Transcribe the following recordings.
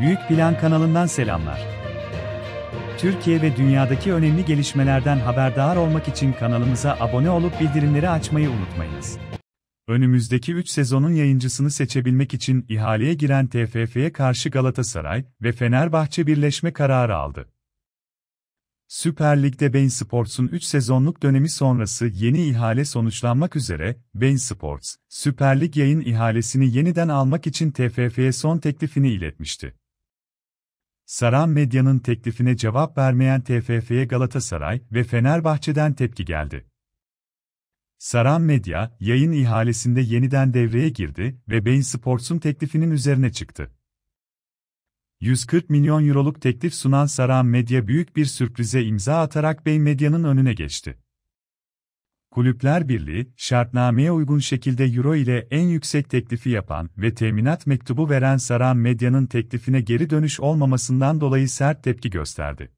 Büyük Plan kanalından selamlar. Türkiye ve dünyadaki önemli gelişmelerden haberdar olmak için kanalımıza abone olup bildirimleri açmayı unutmayınız. Önümüzdeki 3 sezonun yayıncısını seçebilmek için ihaleye giren TFF'ye karşı Galatasaray ve Fenerbahçe birleşme kararı aldı. Süper Lig'de Bein Sports'un 3 sezonluk dönemi sonrası yeni ihale sonuçlanmak üzere, Bein Sports, Süper Lig yayın ihalesini yeniden almak için TFF'ye son teklifini iletmişti. Saran medyanın teklifine cevap vermeyen TFF'ye Galatasaray ve Fenerbahçe'den tepki geldi. Saran Medya, yayın ihalesinde yeniden devreye girdi ve Bein Sports'un teklifinin üzerine çıktı. 140 milyon euroluk teklif sunan Saran Medya büyük bir sürprize imza atarak Bein Medya'nın önüne geçti. Kulüpler Birliği, şartnameye uygun şekilde Euro ile en yüksek teklifi yapan ve teminat mektubu veren Saran Medya'nın teklifine geri dönüş olmamasından dolayı sert tepki gösterdi.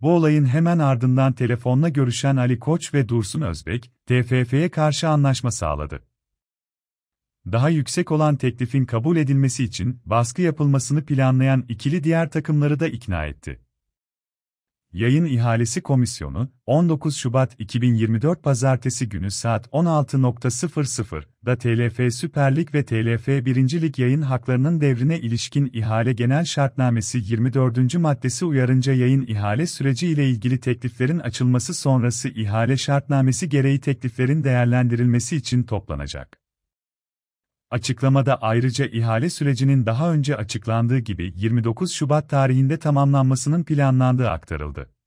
Bu olayın hemen ardından telefonla görüşen Ali Koç ve Dursun Özbek, TFF'ye karşı anlaşma sağladı. Daha yüksek olan teklifin kabul edilmesi için baskı yapılmasını planlayan ikili diğer takımları da ikna etti. Yayın İhalesi Komisyonu, 19 Şubat 2024 Pazartesi günü saat 16.00'da TLF Süper Lig ve TLF 1. Lig yayın haklarının devrine ilişkin ihale genel şartnamesi 24. maddesi uyarınca yayın ihale süreci ile ilgili tekliflerin açılması sonrası ihale şartnamesi gereği tekliflerin değerlendirilmesi için toplanacak. Açıklamada ayrıca ihale sürecinin daha önce açıklandığı gibi 29 Şubat tarihinde tamamlanmasının planlandığı aktarıldı.